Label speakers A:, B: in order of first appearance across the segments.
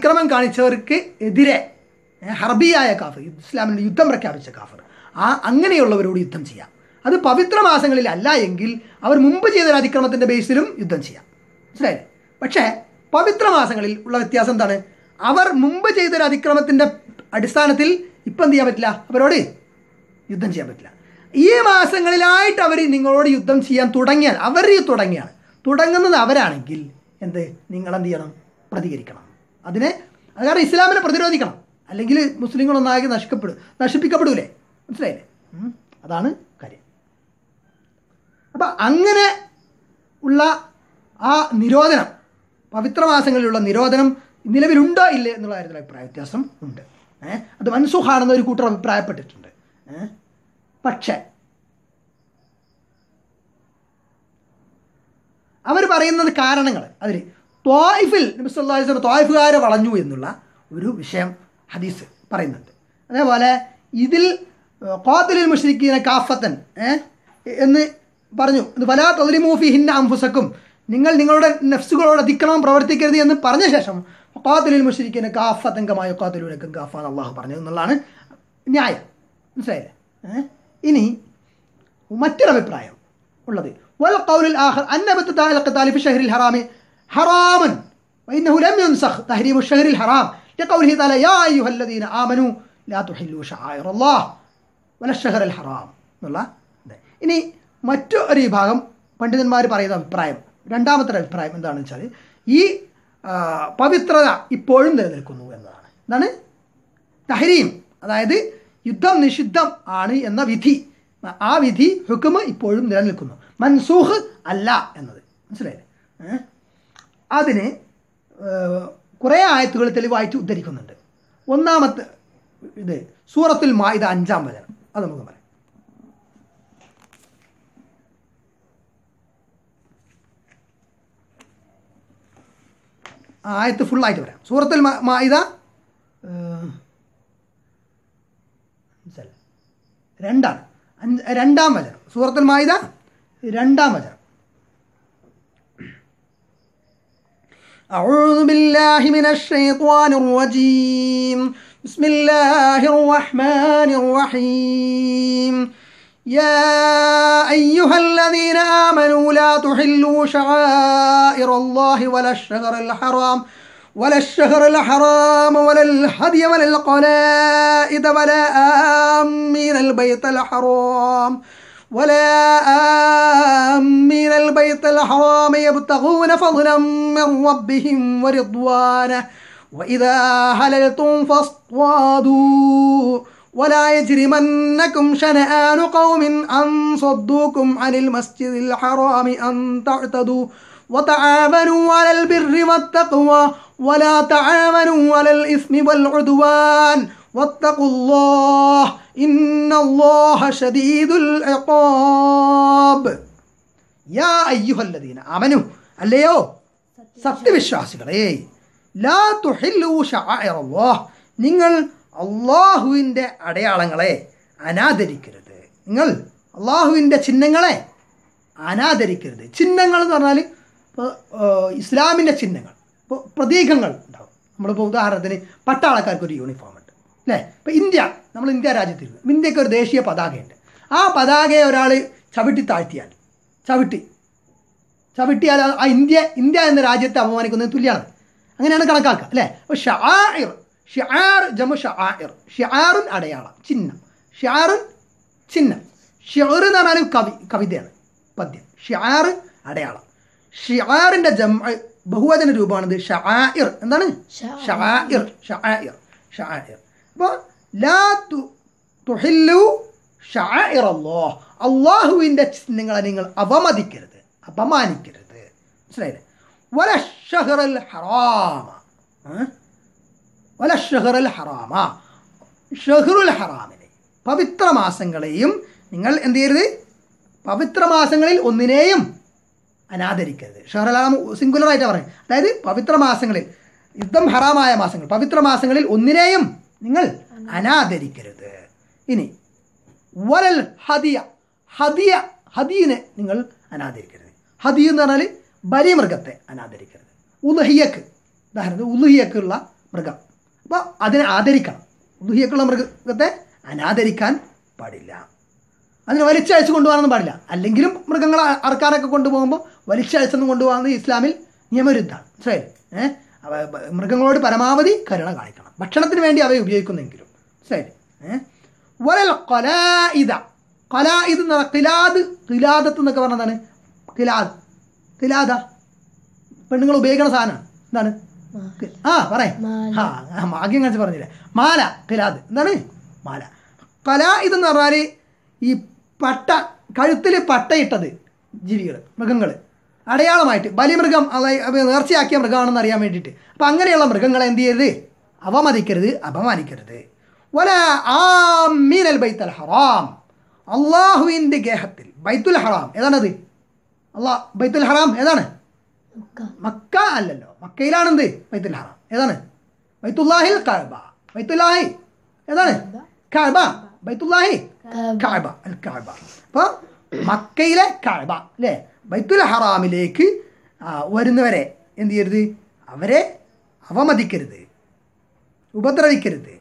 A: അതിക്രമം കാണിച്ചവർക്ക് എതിരെ ഹർബിയായ കാഫർ ഇസ്ലാമിൻ്റെ യുദ്ധം പ്രഖ്യാപിച്ച കാഫർ ആ അങ്ങനെയുള്ളവരോട് യുദ്ധം ചെയ്യാം അത് പവിത്ര മാസങ്ങളിൽ അല്ല എങ്കിൽ അവർ മുമ്പ് ചെയ്ത അതിക്രമത്തിൻ്റെ ബേസിലും യുദ്ധം ചെയ്യാം മനസ്സിലായില്ലേ പക്ഷേ പവിത്ര മാസങ്ങളിൽ ഉള്ള വ്യത്യാസം എന്താണ് അവർ മുമ്പ് ചെയ്തൊരു അതിക്രമത്തിൻ്റെ അടിസ്ഥാനത്തിൽ ഇപ്പം എന്ത് ചെയ്യാൻ പറ്റില്ല അവരോട് യുദ്ധം ചെയ്യാൻ പറ്റില്ല ഈ മാസങ്ങളിലായിട്ട് അവർ നിങ്ങളോട് യുദ്ധം ചെയ്യാൻ തുടങ്ങിയാൽ അവർ തുടങ്ങിയാണ് തുടങ്ങുന്നത് അവരാണെങ്കിൽ എന്ത് നിങ്ങളെന്ത് ചെയ്യണം പ്രതികരിക്കണം അതിനെ കാരണം ഇസ്ലാമിനെ പ്രതിരോധിക്കണം അല്ലെങ്കിൽ ഒന്നാകെ നശിക്കപ്പെടും നശിപ്പിക്കപ്പെടൂലേ മനസ്സിലായില്ലേ അതാണ് കാര്യം അപ്പം അങ്ങനെ ഉള്ള ആ നിരോധനം പവിത്രമാസങ്ങളിലുള്ള നിരോധനം നിലവിലുണ്ടോ ഇല്ലേ എന്നുള്ള കാര്യത്തിൽ അഭിപ്രായ വ്യത്യാസം ഉണ്ട് അത് മൻസുഖാണെന്ന് ഒരു കൂട്ടർ അഭിപ്രായപ്പെട്ടിട്ടുണ്ട് പക്ഷേ അവർ പറയുന്നത് കാരണങ്ങൾ അതിൽ ത്വായിഫിൽ നബിസ്വല്ലാസ്ലം സല്ലല്ലാഹു അലൈഹി ത്വായിഫുകാരെ വളഞ്ഞു എന്നുള്ള ഒരു വിഷയം ഹദീസ് പറയുന്നുണ്ട് അതേപോലെ ഇതിൽ ഖാതിലിൽ മുഷ്രിഖീന കാഫത്തൻ എന്ന് പറഞ്ഞു വലാ തദ്രിമൂഫി ഹിന്ന അംഫുസക്കും നിങ്ങൾ നിങ്ങളുടെ നഫ്സുകളോട് അതിക്രമം പ്രവർത്തിക്കരുത് എന്ന് പറഞ്ഞ ശേഷം ഖാതിലിൽ മുഷ്രിഖീന കാഫത്തങ്കമായ ഖാതിലുലക്കും കാഫ അള്ളാഹു പറഞ്ഞു എന്നുള്ളതാണ് ന്യായം മനസ്സിലായില്ലേ ഇനി മറ്റൊരഭിപ്രായം ഉള്ളത് വൽ കൗലിൽ ആഹർ അന്നബത്ത് താലക്ക് താലിഫ് ഷഹരിൽ ഹറാമി حراما وإنه لم ينسخ تحريم الشهر الحرام لقوله تعالى يا أيها الذين آمنوا لا تحلوا شعائر الله ولا الشهر الحرام എന്നുള്ള ഇനി മറ്റൊരു വിഭാഗം പണ്ഡിതന്മാർ പറയുന്ന അഭിപ്രായം രണ്ടാമത്തെ അഭിപ്രായം എന്താണെന്ന് വെച്ചാൽ ഈ പവിത്രത ഇപ്പോഴും നിലനിൽക്കുന്നു എന്നതാണ് എന്താണ് തഹരീം അതായത് യുദ്ധം നിഷിദ്ധം ആണ് എന്ന വിധി ആ വിധി ഹുക്കുമ ഇപ്പോഴും നിലനിൽക്കുന്നു മൻസൂഹ് അല്ല എന്നത് മനസ്സിലായില്ലേ അതിന് കുറേ ആയത്തുകൾ തെളിവായിട്ട് ഉദ്ധരിക്കുന്നുണ്ട് ഒന്നാമത്തെ ഇത് സൂറത്തുൽ ഇത് അഞ്ചാം വചനം അത് നമുക്ക് പറയാം ആയത്ത് ഫുള്ളായിട്ട് വരാം സൂറത്തുൽ മായിദ രണ്ടാണ് അഞ്ച് രണ്ടാം വചനം സൂറത്തുൽ മായിദ രണ്ടാം വചനം أعوذ بالله من الشيطان الرجيم بسم الله الرحمن الرحيم يا أيها الذين آمنوا لا تحلوا شعائر الله ولا الشهر الحرام ولا الشهر الحرام ولا الهدي ولا القلائد ولا آمين البيت الحرام ولا آمين البيت الحرام يبتغون فضلا من ربهم ورضوانه وإذا حللتم فاصطادوا ولا يجرمنكم شنآن قوم أن صدوكم عن المسجد الحرام أن تعتدوا وتعاملوا على البر والتقوى ولا تعاملوا على الإثم والعدوان واتقوا الله إن الله شديد العقاب يا അല്ലയോ സത്യവിശ്വാസികളെ ലാ തുഹില്ലു ഷാഇറല്ലാഹ് നിങ്ങൾ അള്ളാഹുവിൻ്റെ അടയാളങ്ങളെ അനാദരിക്കരുത് നിങ്ങൾ അള്ളാഹുവിൻ്റെ ചിഹ്നങ്ങളെ അനാദരിക്കരുത് ചിഹ്നങ്ങൾ എന്ന് പറഞ്ഞാൽ ഇപ്പോൾ ഇസ്ലാമിൻ്റെ ചിഹ്നങ്ങൾ ഇപ്പോൾ പ്രതീകങ്ങൾ ഉണ്ടാവും നമ്മളിപ്പോൾ ഉദാഹരണത്തിന് പട്ടാളക്കാർക്ക് ഒരു യൂണിഫോം അല്ലേ ഇപ്പം ഇന്ത്യ നമ്മൾ ഇന്ത്യ രാജ്യത്തിരുന്നു ഇന്ത്യക്ക് ഒരു ദേശീയ പതാകയുണ്ട് ആ പതാകയെ ഒരാൾ ചവിട്ടി താഴ്ത്തിയാൽ ചവിട്ടി ചവിട്ടിയാൽ ആ ഇന്ത്യ ഇന്ത്യ എന്ന രാജ്യത്തെ അപമാനിക്കുന്നത് തുല്യമാണ് അങ്ങനെയാണ് കണക്കാക്കുക അല്ലേ അപ്പോൾ ഷാഇർ ഷിയാർ ജമു ഷാഇർ ഷിആറുൻ അടയാളം ചിഹ്നം ഷിആറുൻ ചിഹ്നം ഷിയർ എന്ന് പറഞ്ഞാൽ കവി കവിതയാണ് പദ്യം ഷിയാർ അടയാളം ഷിയാറിൻ്റെ ജമ ബഹുവചന രൂപമാണിത് ഷാഇർ എന്താണ് ഷാഇർ ഷാഇർ ഷാഇർ അപ്പോൾ ലാ തുഹില്ലു ഷാഇറല്ലോ അള്ളാഹുവിൻ്റെ ചിഹ്നങ്ങളെ നിങ്ങൾ അവമതിക്കരുത് അപമാനിക്കരുത് മനസ്സിലായില്ലേ വല ഷഹറൽ ഹറാമ വല ഷഹറൽ ഹറാമ ഷഹറുൽ ഹറാമിനെ പവിത്ര മാസങ്ങളെയും നിങ്ങൾ എന്ത് ചെയ്യരുത് പവിത്ര മാസങ്ങളിൽ ഒന്നിനെയും അനാദരിക്കരുത് ഷഹറലാമ സിംഗുലറായിട്ടാണ് പറയുന്നത് അതായത് പവിത്ര മാസങ്ങളിൽ യുദ്ധം ഹറാമായ മാസങ്ങൾ പവിത്ര മാസങ്ങളിൽ ഒന്നിനെയും നിങ്ങൾ അനാദരിക്കരുത് ഇനി വരൽ ഹദിയ ഹദിയ ഹദീനെ നിങ്ങൾ അനാദരിക്കരുത് ഹതി എന്ന് പറഞ്ഞാൽ ബലിമൃഗത്തെ അനാദരിക്കരുത് ഉദഹിയക്ക് ഉദാഹരണത്തിന് ഉലുഹിയക്കുള്ള മൃഗം അപ്പോൾ അതിനെ ആദരിക്കണം ഉലുഹിയക്കുള്ള മൃഗത്തെ അനാദരിക്കാൻ പാടില്ല അതിന് വലിച്ചയച്ച് കൊണ്ടുപോകാനൊന്നും പാടില്ല അല്ലെങ്കിലും മൃഗങ്ങളെ അറക്കാനൊക്കെ കൊണ്ടുപോകുമ്പോൾ വലിച്ചയച്ചൊന്നും കൊണ്ടുപോകുന്നത് ഇസ്ലാമിൽ നിയമവിരുദ്ധമാണ് മനസ്സിലായി ഏഹ് മൃഗങ്ങളോട് പരമാവധി കരുണ കാണിക്കണം ഭക്ഷണത്തിന് വേണ്ടി അവയെ ഉപയോഗിക്കുന്നെങ്കിലും ശരി വരൽ കൊല കൊലായിത് എന്ന് പറഞ്ഞാൽ കിലാദ് കിലാദത്ത് എന്നൊക്കെ പറഞ്ഞതാണ് കിലാദ് കിലാദ പെണ്ണുങ്ങൾ ഉപയോഗിക്കുന്ന സാധനമാണ് എന്താണ് ആ പറയാം ആ ഭാഗ്യം കാണിച്ച് പറഞ്ഞില്ലേ മാല കിലാദ് എന്താണ് മാല കല ഇതെന്ന് പറഞ്ഞാൽ ഈ പട്ട കഴുത്തിൽ പട്ടയിട്ടത് ജീവികൾ മൃഗങ്ങൾ അടയാളമായിട്ട് ബലിമൃഗം അതായത് നേർച്ചയാക്കിയ മൃഗമാണെന്ന് അറിയാൻ വേണ്ടിയിട്ട് അപ്പം അങ്ങനെയുള്ള മൃഗങ്ങളെ എന്ത് ചെയ്യരുത് അവമതിക്കരുത് അപമാനിക്കരുത് വല ആമീനൽ ബൈത്തൽ ഹറാം അള്ളാഹുവിൻ്റെ ഗേഹത്തിൽ ബൈത്തുൽ ഹറാം ഏതാണത് അള്ളാ ബൈത്തുൽ ഹറാം ഏതാണ് മക്ക അല്ലല്ലോ മക്കയിലാണെന്ത് ബൈത്തുൽ ഹറാം ഏതാണ് ബൈത്തുല്ലാഹിൽ കഴബ ബൈത്തുല്ലാഹി ഏതാണ് കഴബ ബൈത്തുല്ലാഹി കഴബ അൽ കഴബ അപ്പോൾ മക്കയിലെ കഴബ അല്ലേ ബൈത്തുൽ ഹറാമിലേക്ക് വരുന്നവരെ എന്തു ചെയ്യരുത് അവരെ അവമതിക്കരുത് ഉപദ്രവിക്കരുത്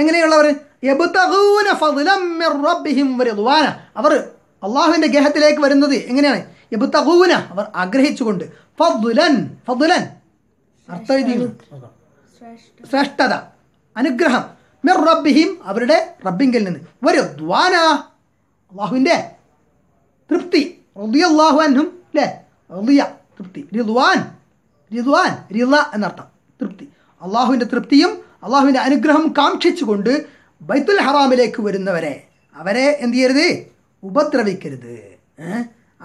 A: എങ്ങനെയുള്ളവർ അവർ അള്ളാഹുവിൻ്റെ ഗേഹത്തിലേക്ക് വരുന്നത് എങ്ങനെയാണ് എബുത്തഹൂന അവർ ആഗ്രഹിച്ചുകൊണ്ട് ഫുലൻ ഫുലൻ ശ്രേഷ്ഠത അനുഗ്രഹം മിർ റബ്ബിഹിം അവരുടെ റബ്ബിങ്കിൽ നിന്ന് ഒരു ദ്വാന അള്ളാഹുവിൻ്റെ തൃപ്തി റബിയ അള്ളാഹു അന്നും അല്ലേ റബിയ തൃപ്തി റിദ്വാൻ റിദ്വാൻ റില എന്നർത്ഥം തൃപ്തി അള്ളാഹുവിൻ്റെ തൃപ്തിയും അള്ളാഹുവിൻ്റെ അനുഗ്രഹം കാക്ഷിച്ചുകൊണ്ട് ബൈത്തുൽ ഹറാമിലേക്ക് വരുന്നവരെ അവരെ എന്ത് ചെയ്യരുത് ഉപദ്രവിക്കരുത്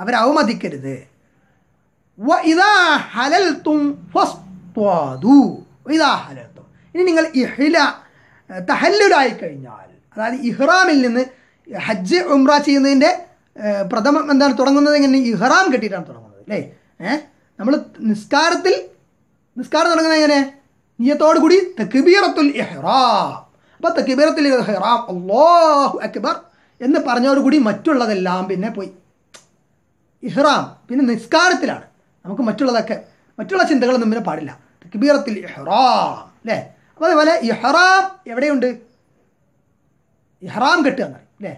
A: അവരെ അവമതിക്കരുത് ഇനി നിങ്ങൾ ഇഹ്ല തഹല്ലുരായി കഴിഞ്ഞാൽ അതായത് ഇഹ്റാമിൽ നിന്ന് ഹജ്ജ് ഉംറ ചെയ്യുന്നതിൻ്റെ പ്രഥമം എന്താണ് തുടങ്ങുന്നത് എങ്ങനെ ഇഹ്റാം കെട്ടിയിട്ടാണ് തുടങ്ങുന്നത് അല്ലേ ഏഹ് നമ്മൾ നിസ്കാരത്തിൽ നിസ്കാരം തുടങ്ങുന്നത് എങ്ങനെ നിയത്തോടു കൂടി തക്ബീറത്തുൽ ഇഹ്റാം അപ്പോൾ തക്ബീറത്തുൽ ഇഹ്റാം അള്ളാഹു അക്ബർ എന്ന് പറഞ്ഞോടുകൂടി മറ്റുള്ളതെല്ലാം പിന്നെ പോയി ഇഹ്റാം പിന്നെ നിസ്കാരത്തിലാണ് നമുക്ക് മറ്റുള്ളതൊക്കെ മറ്റുള്ള ചിന്തകളൊന്നും പിന്നെ പാടില്ല തക്ബീറത്തിൽ ഇഹ്റാം അല്ലേ അപ്പോൾ അതേപോലെ ഇഹ്റാം എവിടെയുണ്ട് ഇഹ്റാം കെട്ടുക എന്നറിയാം അല്ലേ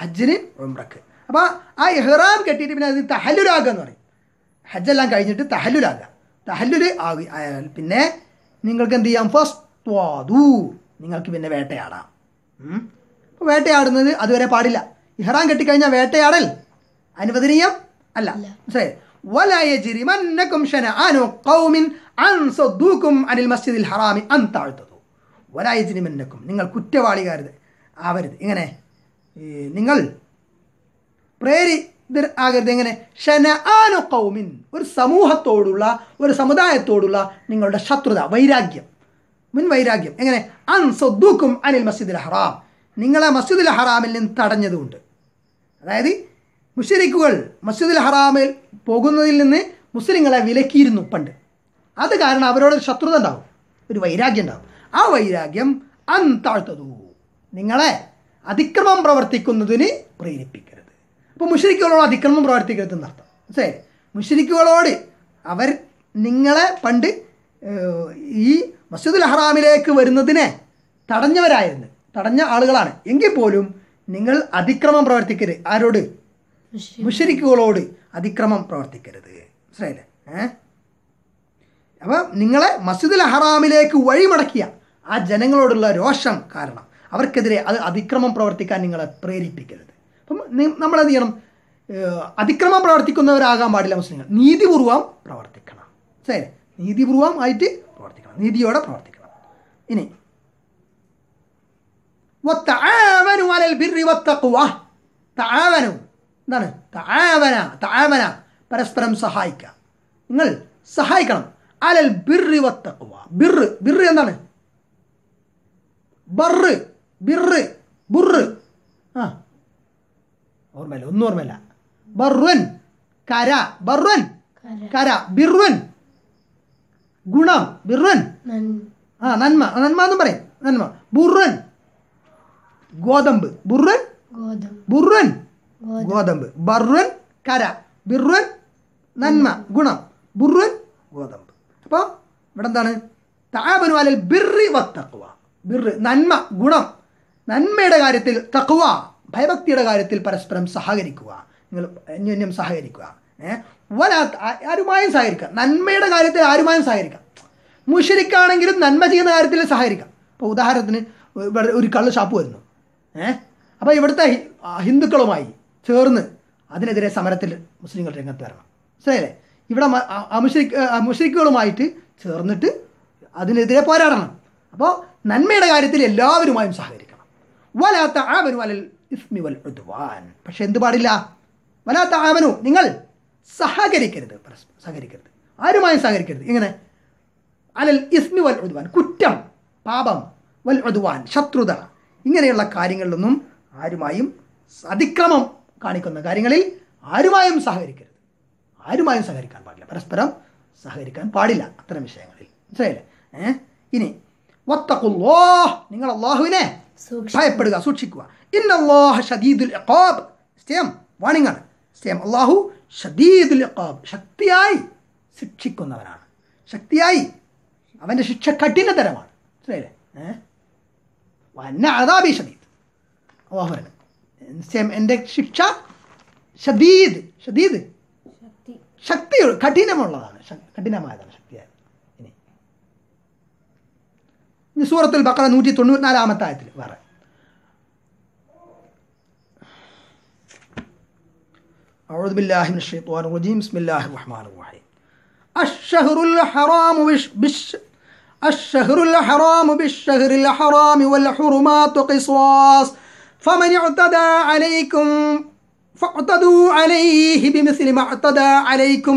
A: ഹജ്ജിന് ഉംറക്ക് അപ്പോൾ ആ ഇഹ്റാം കെട്ടിയിട്ട് പിന്നെ അത് തഹല്ലുലാകുക എന്ന് പറയും ഹജ്ജെല്ലാം കഴിഞ്ഞിട്ട് തഹല്ലുലാകുക തഹല്ലുൽ ആയാൽ പിന്നെ നിങ്ങൾക്ക് എന്ത് ചെയ്യാം ഫസ്റ്റ് നിങ്ങൾക്ക് പിന്നെ വേട്ടയാടാം അപ്പോൾ വേട്ടയാടുന്നത് അതുവരെ പാടില്ല ഇഹ്റാം കെട്ടിക്കഴിഞ്ഞാൽ വേട്ടയാടൽ അനുവദനീയം അല്ല മനസ്സിലായി ولا നിങ്ങൾ കുറ്റവാളികാരുത് ആവരുത് ഇങ്ങനെ നിങ്ങൾ പ്രേരി ആകരുത് എങ്ങനെ ഷനാനു കൗമിൻ ഒരു സമൂഹത്തോടുള്ള ഒരു സമുദായത്തോടുള്ള നിങ്ങളുടെ ശത്രുത വൈരാഗ്യം മുൻ വൈരാഗ്യം എങ്ങനെ അൻ സൊദ്ദൂക്കും അനിൽ മസ്ജിദുൽ ഹറാം നിങ്ങളെ മസ്ജിദുൽ ഹറാമിൽ നിന്ന് തടഞ്ഞതുകൊണ്ട് അതായത് മുഷരിക്കുകൾ മസ്ജിദുൽ ഹറാമിൽ പോകുന്നതിൽ നിന്ന് മുസ്ലിങ്ങളെ വിലക്കിയിരുന്നു പണ്ട് അത് കാരണം അവരോടൊരു ശത്രുത ഉണ്ടാവും ഒരു വൈരാഗ്യം ഉണ്ടാവും ആ വൈരാഗ്യം അൻ താഴ്ത്തതു നിങ്ങളെ അതിക്രമം പ്രവർത്തിക്കുന്നതിന് പ്രേരിപ്പിക്കരുത് അപ്പോൾ മുഷരിക്കുകളോട് അതിക്രമം പ്രവർത്തിക്കരുത് എന്നർത്ഥം ശരി മുഷരിക്കുകളോട് അവർ നിങ്ങളെ പണ്ട് ഈ മസ്ജിദുൽ ഹറാമിലേക്ക് വരുന്നതിനെ തടഞ്ഞവരായിരുന്നു തടഞ്ഞ ആളുകളാണ് എങ്കിൽ പോലും നിങ്ങൾ അതിക്രമം പ്രവർത്തിക്കരുത് ആരോട് മുഷരിക്കുകളോട് അതിക്രമം പ്രവർത്തിക്കരുത് മനസ്സിലായില്ലേ ഏഹ് അപ്പം നിങ്ങളെ മസ്ജിദുൽ ഹറാമിലേക്ക് വഴിമടക്കിയ ആ ജനങ്ങളോടുള്ള രോഷം കാരണം അവർക്കെതിരെ അത് അതിക്രമം പ്രവർത്തിക്കാൻ നിങ്ങളെ പ്രേരിപ്പിക്കരുത് അപ്പം നമ്മളെന്ത് ചെയ്യണം അതിക്രമം പ്രവർത്തിക്കുന്നവരാകാൻ പാടില്ല മുസ്ലിങ്ങൾ നീതിപൂർവം പ്രവർത്തിക്കണം ശരി നീതിപൂർവം ആയിട്ട് പ്രവർത്തിക്കണം നീതിയോടെ പ്രവർത്തിക്കണം ഇനി എന്താണ് താവന താവന പരസ്പരം സഹായിക്കുക നിങ്ങൾ സഹായിക്കണം അലൽ ബിർവത്തക്കുവ ബിർ ബിർ എന്താണ് ബർ ബിറ് ബുറ് ആ ഓർമ്മയില്ല ഒന്നും ഓർമ്മയില്ല ബർവൻ കര ബർവൻ കര ബിർവൻ ഗുണം ബിർവൻ ആ നന്മ നന്മ എന്നും പറയും നന്മ ബുറൻ ഗോതമ്പ് ബുറൻ ബുറൻ ഗോതമ്പ് ബർവൻ കര ബിർവൻ നന്മ ഗുണം ബുർവൻ ഗോതമ്പ് അപ്പോൾ ഇവിടെ എന്താണ് താപനുവാലിൽ ബിർറി വത്തക്കുവ ബിർ നന്മ ഗുണം നന്മയുടെ കാര്യത്തിൽ തക്കുക ഭയഭക്തിയുടെ കാര്യത്തിൽ പരസ്പരം സഹകരിക്കുക നിങ്ങൾ അന്യോന്യം സഹകരിക്കുക വരാത്ത ആരുമായും സഹകരിക്കുക നന്മയുടെ കാര്യത്തിൽ ആരുമായും സഹകരിക്കാം മുഷരിക്കാണെങ്കിലും നന്മ ചെയ്യുന്ന കാര്യത്തിൽ സഹകരിക്കാം ഇപ്പോൾ ഉദാഹരണത്തിന് ഒരു കള്ള് ഷാപ്പ് വരുന്നു ഏഹ് അപ്പോൾ ഇവിടുത്തെ ഹിന്ദുക്കളുമായി ചേർന്ന് അതിനെതിരെ സമരത്തിൽ മുസ്ലിങ്ങൾ രംഗത്ത് വരണം മനസ്സിലായില്ലേ ഇവിടെ മുഷരിക്കുകളുമായിട്ട് ചേർന്നിട്ട് അതിനെതിരെ പോരാടണം അപ്പോൾ നന്മയുടെ കാര്യത്തിൽ എല്ലാവരുമായും സഹകരിക്കും വലാത്ത ആമനു അലൽ ഇസ്മി വൽ ഉദ്വാൻ പക്ഷെ എന്ത് പാടില്ല വലാത്ത ആമനു നിങ്ങൾ സഹകരിക്കരുത് പരസ്പരം സഹകരിക്കരുത് ആരുമായും സഹകരിക്കരുത് ഇങ്ങനെ അലൽ ഇസ്മി വൽ ഉദ്വാൻ കുറ്റം പാപം വൽ ഉദ്വാൻ ശത്രുത ഇങ്ങനെയുള്ള കാര്യങ്ങളിലൊന്നും ആരുമായും അതിക്രമം കാണിക്കുന്ന കാര്യങ്ങളിൽ ആരുമായും സഹകരിക്കരുത് ആരുമായും സഹകരിക്കാൻ പാടില്ല പരസ്പരം സഹകരിക്കാൻ പാടില്ല അത്തരം വിഷയങ്ങളിൽ മനസ്സിലായില്ലേ ഏഹ് ഇനി വത്തക്കുള്ളോ നിങ്ങൾ അള്ളാഹുവിനെ ഭയപ്പെടുക സൂക്ഷിക്കുക ഇന്നല്ലാഹ ഷദീദുൽ ഇഖാബ് സ്റ്റേം ആണ് സ്റ്റേം അള്ളാഹു ഷദീദുൽ ഇഖാബ് ശക്തിയായി ശിക്ഷിക്കുന്നവനാണ് ശക്തിയായി അവൻ്റെ ശിക്ഷ കഠിനതരമാണ് മനസ്സിലായില്ലേ വന്ന ഷദീദ് സ്റ്റേം എൻ്റെ ശിക്ഷ ഷദീദ് ഷദീദ് ശക്തി കഠിനമുള്ളതാണ് കഠിനമായതാണ് ശക്തിയായത് സൂറത്തുൽ ബക്കറ നൂറ്റി തൊണ്ണൂറ്റിനാലാമത്തെ ആയത്തിൽ വേറെ أعوذ بالله من الشيطان الرجيم بسم الله الرحمن الرحيم الشهر الحرام بش بش الشهر الحرام بالشهر الحرام والحرمات قصاص فمن اعتدى عليكم فاعتدوا عليه بمثل ما اعتدى عليكم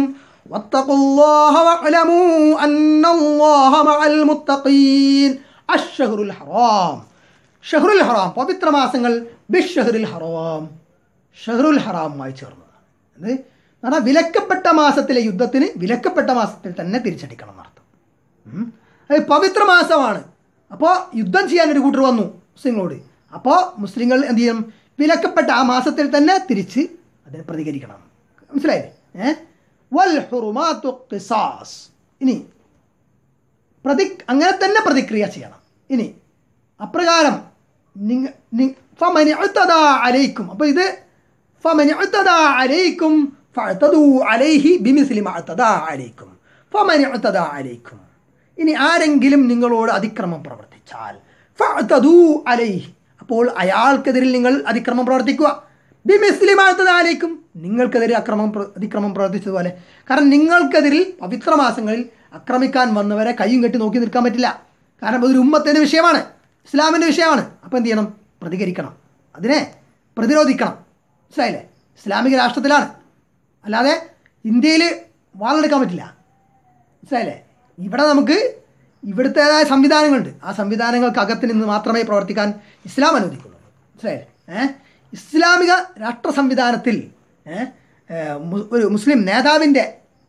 A: واتقوا الله واعلموا أن الله مع المتقين അഷഹുറുൽ ഹറാം ഷഹറുൽ ഹറാം പവിത്ര മാസങ്ങൾ ബിഷഹറുൽ ഹറാം ഷഹറുൽ ഹറാമുമായി ചേർന്നതാണ് എന്ത് എന്നാൽ വിലക്കപ്പെട്ട മാസത്തിലെ യുദ്ധത്തിന് വിലക്കപ്പെട്ട മാസത്തിൽ തന്നെ തിരിച്ചടിക്കണം എന്നർത്ഥം അത് പവിത്ര മാസമാണ് അപ്പോൾ യുദ്ധം ചെയ്യാൻ ഒരു കൂട്ടർ വന്നു മുസ്ലിങ്ങളോട് അപ്പോൾ മുസ്ലിങ്ങൾ എന്ത് ചെയ്യണം വിലക്കപ്പെട്ട ആ മാസത്തിൽ തന്നെ തിരിച്ച് അതിനെ പ്രതികരിക്കണം മനസ്സിലായില്ലേ ഏ വൽ ഹുറുമാത്തു ഇനി പ്രതി അങ്ങനെ തന്നെ പ്രതിക്രിയ ചെയ്യണം ഇനി അപ്രകാരം ഫമനി അലൈക്കും അപ്പോൾ ഇത് ഫമനി അലൈക്കും അലൈഹി ബിമിസ്ലിം അലൈക്കും അലൈക്കും ഇനി ആരെങ്കിലും നിങ്ങളോട് അതിക്രമം പ്രവർത്തിച്ചാൽ അലൈഹി അപ്പോൾ അയാൾക്കെതിരിൽ നിങ്ങൾ അതിക്രമം പ്രവർത്തിക്കുക ബിമിസ്ലിം അലൈക്കും നിങ്ങൾക്കെതിരെ അക്രമം അതിക്രമം പ്രവർത്തിച്ചതുപോലെ കാരണം നിങ്ങൾക്കെതിരിൽ പവിത്രമാസങ്ങളിൽ ആക്രമിക്കാൻ വന്നവരെ കൈയും കെട്ടി നോക്കി നിൽക്കാൻ പറ്റില്ല കാരണം അതൊരു ഉമ്മത്തിൻ്റെ വിഷയമാണ് ഇസ്ലാമിൻ്റെ വിഷയമാണ് അപ്പോൾ എന്ത് ചെയ്യണം പ്രതികരിക്കണം അതിനെ പ്രതിരോധിക്കണം മനസ്സിലായില്ലേ ഇസ്ലാമിക രാഷ്ട്രത്തിലാണ് അല്ലാതെ ഇന്ത്യയിൽ വാളെടുക്കാൻ പറ്റില്ല മനസ്സിലായില്ലേ ഇവിടെ നമുക്ക് ഇവിടുത്തേതായ സംവിധാനങ്ങളുണ്ട് ആ സംവിധാനങ്ങൾക്കകത്ത് നിന്ന് മാത്രമേ പ്രവർത്തിക്കാൻ ഇസ്ലാം അനുവദിക്കുള്ളൂ മനസ്സിലായില്ലേ ഏഹ് ഇസ്ലാമിക രാഷ്ട്ര സംവിധാനത്തിൽ ഒരു മുസ്ലിം നേതാവിൻ്റെ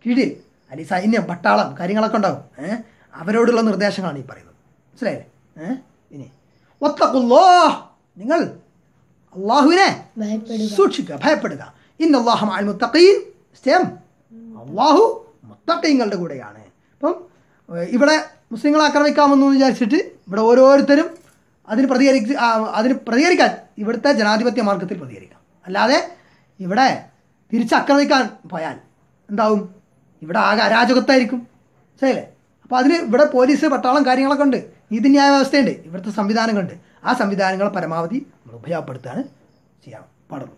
A: കീഴിൽ അല്ലെങ്കിൽ സൈന്യം പട്ടാളം കാര്യങ്ങളൊക്കെ ഉണ്ടാവും ഏഹ് അവരോടുള്ള നിർദ്ദേശങ്ങളാണ് ഈ പറയുന്നത് മനസ്സിലായില്ലേ ഏഹ് ഇനി ഒത്തക്കുല്ലോ നിങ്ങൾ അള്ളാഹുവിനെ സൂക്ഷിക്കുക ഭയപ്പെടുക ഇന്ന് അള്ളാഹു അൽ മുത്തഖീൻ സ്റ്റേം അള്ളാഹു മുത്തഖീങ്ങളുടെ കൂടെയാണ് അപ്പം ഇവിടെ മുസ്ലിങ്ങളെ ആക്രമിക്കാമെന്ന് വിചാരിച്ചിട്ട് ഇവിടെ ഓരോരുത്തരും അതിന് പ്രതികരിച്ച് അതിന് പ്രതികരിക്കാൻ ഇവിടുത്തെ ജനാധിപത്യ മാർഗത്തിൽ പ്രതികരിക്കാം അല്ലാതെ ഇവിടെ തിരിച്ചാക്രമിക്കാൻ പോയാൽ എന്താവും ഇവിടെ ആകെ അരാജകത്തായിരിക്കും ശരിയല്ലേ അപ്പോൾ അതിന് ഇവിടെ പോലീസ് പട്ടാളം കാര്യങ്ങളൊക്കെ ഉണ്ട് ന്യായ വ്യവസ്ഥയുണ്ട് ഇവിടുത്തെ സംവിധാനങ്ങളുണ്ട് ആ സംവിധാനങ്ങളെ പരമാവധി നമ്മൾ ചെയ്യാൻ പാടുള്ളൂ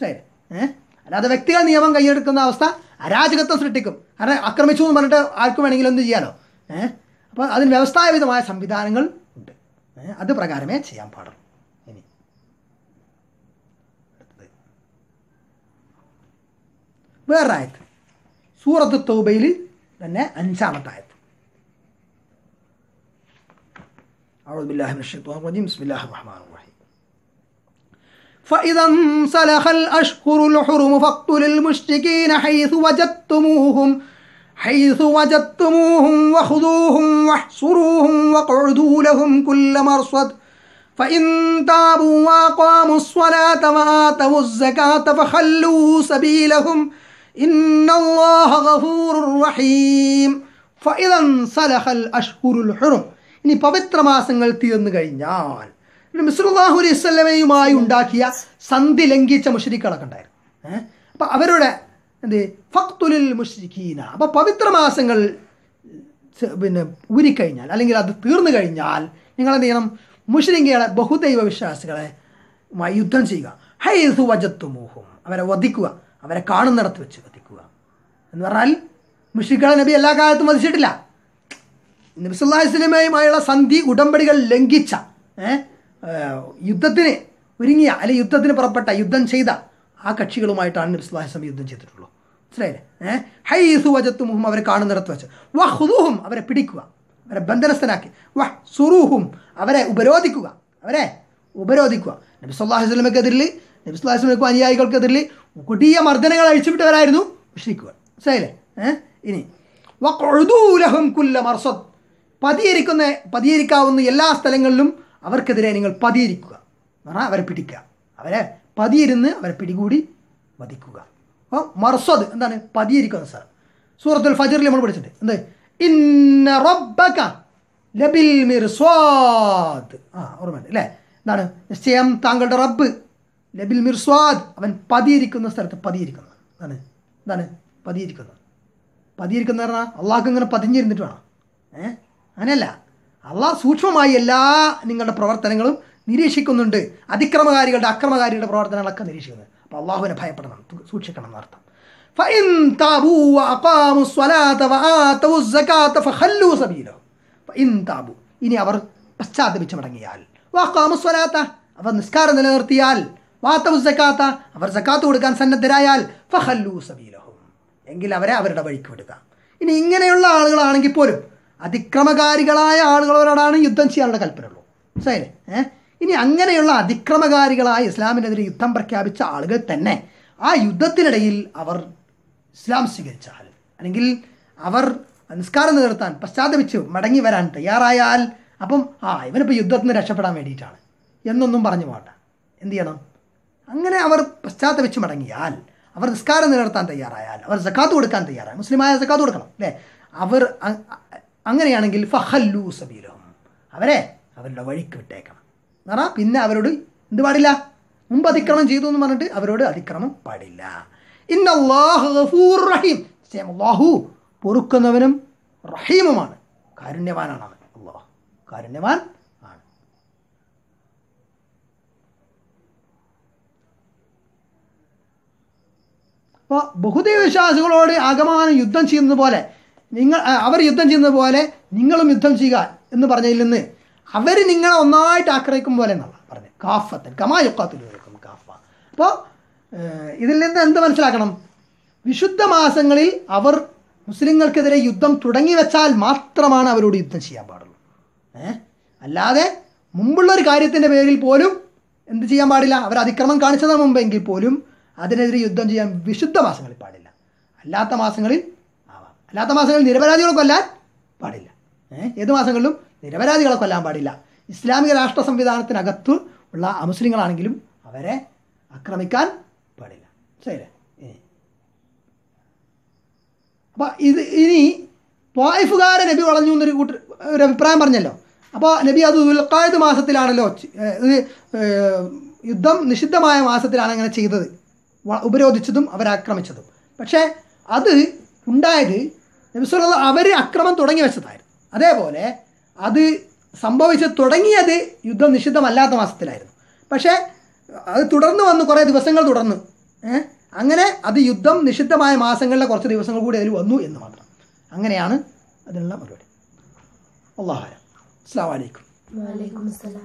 A: ശരിയല്ലേ ഏഹ് അല്ലാതെ വ്യക്തികൾ നിയമം കൈയെടുക്കുന്ന അവസ്ഥ അരാജകത്വം സൃഷ്ടിക്കും കാരണം ആക്രമിച്ചു എന്ന് പറഞ്ഞിട്ട് ആർക്കും വേണമെങ്കിലും ഒന്നും ചെയ്യാലോ ഏഹ് അപ്പോൾ അതിന് വ്യവസ്ഥാവിധമായ സംവിധാനങ്ങൾ ഉണ്ട് അത് പ്രകാരമേ ചെയ്യാൻ പാടുള്ളൂ ഇനി ആയിട്ട് സൂറത്ത് തൗബയിൽ തന്നെ അഞ്ചാമത്തെ ആയത് أعوذ بالله من الشيطان الرجيم بسم الله الرحمن الرحيم فإذا انسلخ الأشهر الحرم فاقتل المشركين حيث وجدتموهم حيث وجدتموهم وخذوهم واحصروهم واقعدوا لهم كل مرصد فإن تابوا وأقاموا الصلاة وآتوا الزكاة فخلوا سبيلهم إن الله غفور رحيم فإذا انسلخ الأشهر الحرم ഇനി മാസങ്ങൾ തീർന്നു കഴിഞ്ഞാൽ മിസ്ലാഹു അലൈഹി ഉണ്ടാക്കിയ സന്ധി ലംഘിച്ച മുഷരിക്കുകളൊക്കെ ഉണ്ടായിരുന്നു ഏഹ് അപ്പം അവരുടെ എന്ത് ഫക്തുലിൽ മുഷരിഖീന അപ്പം മാസങ്ങൾ പിന്നെ ഊരിക്കഴിഞ്ഞാൽ അല്ലെങ്കിൽ അത് തീർന്നു കഴിഞ്ഞാൽ നിങ്ങൾ എന്ത് ചെയ്യണം മുഷരിങ്ങളെ ബഹുദൈവ വിശ്വാസികളെ യുദ്ധം ചെയ്യുക ഹൈസു വജത്തുമൂഹും അവരെ വധിക്കുക അവരെ കാണുന്നിടത്ത് വെച്ച് കത്തിക്കുക എന്ന് പറഞ്ഞാൽ മുഷിക്കളെ നബി എല്ലാ കാലത്തും വധിച്ചിട്ടില്ല നബിസുല്ലാസ്ലമയുമായുള്ള സന്ധി ഉടമ്പടികൾ ലംഘിച്ച യുദ്ധത്തിന് ഒരുങ്ങിയ അല്ലെ യുദ്ധത്തിന് പുറപ്പെട്ട യുദ്ധം ചെയ്ത ആ കക്ഷികളുമായിട്ടാണ് നബിസുല്ലാഹിസ്ലം യുദ്ധം ചെയ്തിട്ടുള്ളൂ മനസ്സിലായില്ലേ യുസു ഹൈസു മുഹും അവരെ കാണുന്നിടത്ത് വെച്ച് വഹ് ഹുദൂഹും അവരെ പിടിക്കുക അവരെ ബന്ധനസ്ഥനാക്കി വഹ് സുറൂഹും അവരെ ഉപരോധിക്കുക അവരെ ഉപരോധിക്കുക നബിസ്വല്ലാഹുസ്ലമക്കെതിരിൽ നബിസ്വല്ലാഹുസ്ലമക്കും അനുയായികൾക്കെതിരിൽ കൊടിയ മർദ്ദനങ്ങൾ അഴിച്ചുവിട്ടവരായിരുന്നു മുഷ്രിക്കുകൾ മനസ്സിലായില്ലേ ഏഹ് ഇനി വഴുതൂലഹും കുല്ല മർസദ് പതിയിരിക്കുന്ന പതിയിരിക്കാവുന്ന എല്ലാ സ്ഥലങ്ങളിലും അവർക്കെതിരെ നിങ്ങൾ പതിയിരിക്കുക എന്ന് പറഞ്ഞാൽ അവരെ പിടിക്കുക അവരെ പതിയിരുന്ന് അവരെ പിടികൂടി വധിക്കുക അപ്പോൾ മർസദ് എന്താണ് പതിയിരിക്കുന്ന സ്ഥലം സൂറത്തുൽ ഫജറിൽ നമ്മൾ പഠിച്ചിട്ടുണ്ട് എന്ത് ഇന്ന റബ്ബക ലബിൽ മിർസ്വാദ് ആ ഓർമ്മ അല്ലേ എന്താണ് നിശ്ചയം താങ്കളുടെ റബ്ബ് നബിൽ മിർസ്വാദ് അവൻ പതിയിരിക്കുന്ന സ്ഥലത്ത് പതിയിരിക്കുന്നത് എന്താണ് എന്താണ് പതിയിരിക്കുന്നത് പതിയിരിക്കുന്ന പറഞ്ഞാൽ അള്ളാഹ് ഇങ്ങനെ പതിഞ്ഞിരുന്നിട്ട് വേണം ഏഹ് അങ്ങനെയല്ല അള്ളാഹ് സൂക്ഷ്മമായി എല്ലാ നിങ്ങളുടെ പ്രവർത്തനങ്ങളും നിരീക്ഷിക്കുന്നുണ്ട് അതിക്രമകാരികളുടെ അക്രമകാരികളുടെ പ്രവർത്തനങ്ങളൊക്കെ നിരീക്ഷിക്കുന്നത് അപ്പോൾ അള്ളാഹുവിനെ ഭയപ്പെടണം സൂക്ഷിക്കണം എന്നർത്ഥം ഇനി അവർ പശ്ചാത്തപിച്ച് മടങ്ങിയാൽ അവർ നിസ്കാരം നിലനിർത്തിയാൽ വാത്തവു സക്കാത്ത അവർ സക്കാത്ത് കൊടുക്കാൻ സന്നദ്ധരായാൽ ഫഹല്ലു സബീലഹും എങ്കിൽ അവരെ അവരുടെ വഴിക്ക് വിടുക ഇനി ഇങ്ങനെയുള്ള ആളുകളാണെങ്കിൽ പോലും അതിക്രമകാരികളായ ആളുകളോടാണ് യുദ്ധം ചെയ്യാനുള്ള കൽപ്പനയുള്ളൂ മനസ്സിലായില്ലേ ഏ ഇനി അങ്ങനെയുള്ള അതിക്രമകാരികളായ ഇസ്ലാമിനെതിരെ യുദ്ധം പ്രഖ്യാപിച്ച ആളുകൾ തന്നെ ആ യുദ്ധത്തിനിടയിൽ അവർ ഇസ്ലാം സ്വീകരിച്ചാൽ അല്ലെങ്കിൽ അവർ നിസ്കാരം നിർത്താൻ പശ്ചാത്തപിച്ച് മടങ്ങി വരാൻ തയ്യാറായാൽ അപ്പം ആ ഇവനിപ്പോൾ യുദ്ധത്തിൽ നിന്ന് രക്ഷപ്പെടാൻ വേണ്ടിയിട്ടാണ് എന്നൊന്നും പറഞ്ഞു പോകട്ടെ എന്തു ചെയ്യണം അങ്ങനെ അവർ പശ്ചാത്തപിച്ച് മടങ്ങിയാൽ അവർ നിസ്കാരം നിലനിർത്താൻ തയ്യാറായാൽ അവർ സക്കാത്ത് കൊടുക്കാൻ തയ്യാറായി മുസ്ലിമായ സക്കാത്ത് കൊടുക്കണം അല്ലേ അവർ അങ്ങനെയാണെങ്കിൽ ഫഹല്ലു സബീലും അവരെ അവരുടെ വഴിക്ക് വിട്ടേക്കണം എന്ന് പറഞ്ഞാൽ പിന്നെ അവരോട് എന്ത് പാടില്ല മുമ്പ് അതിക്രമം ചെയ്തു എന്ന് പറഞ്ഞിട്ട് അവരോട് അതിക്രമം പാടില്ല റഹീം അള്ളാഹു പൊറുക്കുന്നവനും റഹീമുമാണ് കാരുണ്യവാനാണ് അവൻ അള്ളാഹു കാരുണ്യവാൻ അപ്പോൾ ബഹുദൈവവിശ്വാസികളോട് ആഗമാനം യുദ്ധം ചെയ്യുന്നത് പോലെ നിങ്ങൾ അവർ യുദ്ധം ചെയ്യുന്നത് പോലെ നിങ്ങളും യുദ്ധം ചെയ്യുക എന്ന് പറഞ്ഞതിൽ നിന്ന് അവർ നിങ്ങളെ ഒന്നായിട്ട് ആക്രയിക്കും പോലെ എന്നുള്ള പറഞ്ഞത് കാഫത്തൻ കമാ യുക്കാത്തിൽ കാഫ അപ്പോൾ ഇതിൽ നിന്ന് എന്ത് മനസ്സിലാക്കണം വിശുദ്ധ മാസങ്ങളിൽ അവർ മുസ്ലിങ്ങൾക്കെതിരെ യുദ്ധം തുടങ്ങി വെച്ചാൽ മാത്രമാണ് അവരോട് യുദ്ധം ചെയ്യാൻ പാടുള്ളൂ ഏ അല്ലാതെ മുമ്പുള്ള ഒരു കാര്യത്തിൻ്റെ പേരിൽ പോലും എന്ത് ചെയ്യാൻ പാടില്ല അവർ അതിക്രമം കാണിച്ചതിന് മുമ്പെങ്കിൽ പോലും അതിനെതിരെ യുദ്ധം ചെയ്യാൻ വിശുദ്ധ മാസങ്ങളിൽ പാടില്ല അല്ലാത്ത മാസങ്ങളിൽ ആവാം അല്ലാത്ത മാസങ്ങളിൽ നിരപരാധികളെ കൊല്ലാൻ പാടില്ല ഏത് മാസങ്ങളിലും നിരപരാധികളെ കൊല്ലാൻ പാടില്ല ഇസ്ലാമിക രാഷ്ട്ര സംവിധാനത്തിനകത്ത് ഉള്ള അമുസ്ലിങ്ങളാണെങ്കിലും അവരെ ആക്രമിക്കാൻ പാടില്ല ശരി അപ്പൊ ഇത് ഇനി ത്വായിഫുകാരെ നബി വളഞ്ഞു എന്നൊരു കൂട്ടർ ഒരു അഭിപ്രായം പറഞ്ഞല്ലോ അപ്പോൾ നബി അത് ഉൽക്കായത് മാസത്തിലാണല്ലോ ഇത് യുദ്ധം നിഷിദ്ധമായ മാസത്തിലാണ് അങ്ങനെ ചെയ്തത് ഉപരോധിച്ചതും അവരാക്രമിച്ചതും പക്ഷേ അത് ഉണ്ടായത് നബിസ്വല്ല അവർ അക്രമം തുടങ്ങി വെച്ചതായിരുന്നു അതേപോലെ അത് സംഭവിച്ച് തുടങ്ങിയത് യുദ്ധം നിഷിദ്ധമല്ലാത്ത മാസത്തിലായിരുന്നു പക്ഷേ അത് തുടർന്ന് വന്നു കുറേ ദിവസങ്ങൾ തുടർന്ന് അങ്ങനെ അത് യുദ്ധം നിഷിദ്ധമായ മാസങ്ങളിലെ കുറച്ച് ദിവസങ്ങൾ കൂടി അതിൽ വന്നു എന്ന് മാത്രം അങ്ങനെയാണ് അതിനുള്ള മറുപടി അള്ളാഹാരം അസ്സാം വലൈക്കും വലൈക്കും അസ്സലാം